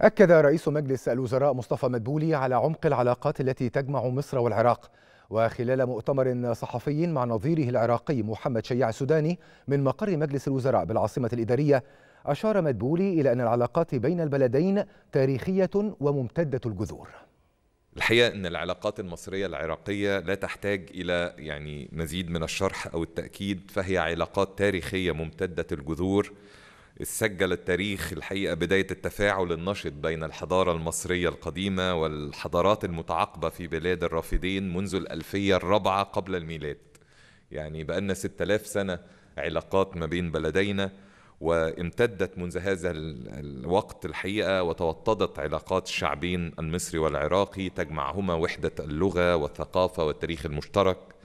أكد رئيس مجلس الوزراء مصطفى مدبولي على عمق العلاقات التي تجمع مصر والعراق وخلال مؤتمر صحفي مع نظيره العراقي محمد شيع السوداني من مقر مجلس الوزراء بالعاصمة الإدارية أشار مدبولي إلى أن العلاقات بين البلدين تاريخية وممتدة الجذور الحقيقة أن العلاقات المصرية العراقية لا تحتاج إلى يعني مزيد من الشرح أو التأكيد فهي علاقات تاريخية ممتدة الجذور سجل التاريخ الحقيقة بداية التفاعل النشط بين الحضارة المصرية القديمة والحضارات المتعاقبة في بلاد الرافدين منذ الألفية الرابعة قبل الميلاد يعني لنا 6000 سنة علاقات ما بين بلدينا وامتدت منذ هذا الوقت الحقيقة وتوطدت علاقات الشعبين المصري والعراقي تجمعهما وحدة اللغة والثقافة والتاريخ المشترك